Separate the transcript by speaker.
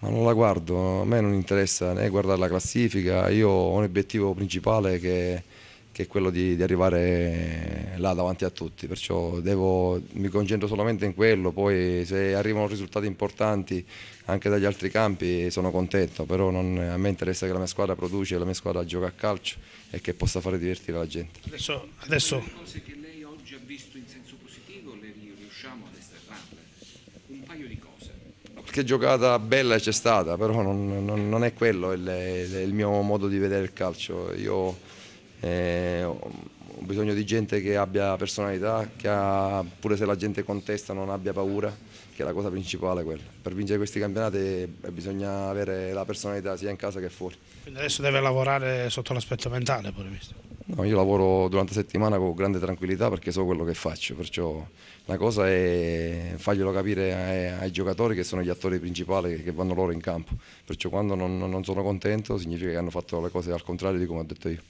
Speaker 1: ma non la guardo, a me non interessa né guardare la classifica, io ho un obiettivo principale che, che è quello di, di, arrivare là davanti a tutti, perciò devo, mi concentro solamente in quello, poi se arrivano risultati importanti anche dagli altri campi sono contento, però non, a me interessa che la mia squadra produce, la mia squadra gioca a calcio e che possa fare divertire la gente. Adesso,
Speaker 2: adesso... Le cose che lei oggi ha visto in senso
Speaker 1: positivo le riusciamo ad esternarle, un paio di cose qualche giocata bella c'è stata, però non, non, non è quello il, il, mio modo di vedere il calcio. Io eh, ho bisogno di gente che abbia personalità, che ha, pure se la gente contesta non abbia paura, che è la cosa principale quella. Per vincere questi campionati eh, bisogna avere la personalità sia in casa che fuori. Quindi adesso deve
Speaker 2: lavorare sotto l'aspetto mentale pure visto.
Speaker 1: No, io lavoro durante la settimana con grande tranquillità perché so quello che faccio, perciò la cosa è farglielo capire ai, ai giocatori che sono gli attori principali che vanno loro in campo, perciò quando non, non sono contento significa che hanno fatto le cose al contrario di come ho detto io.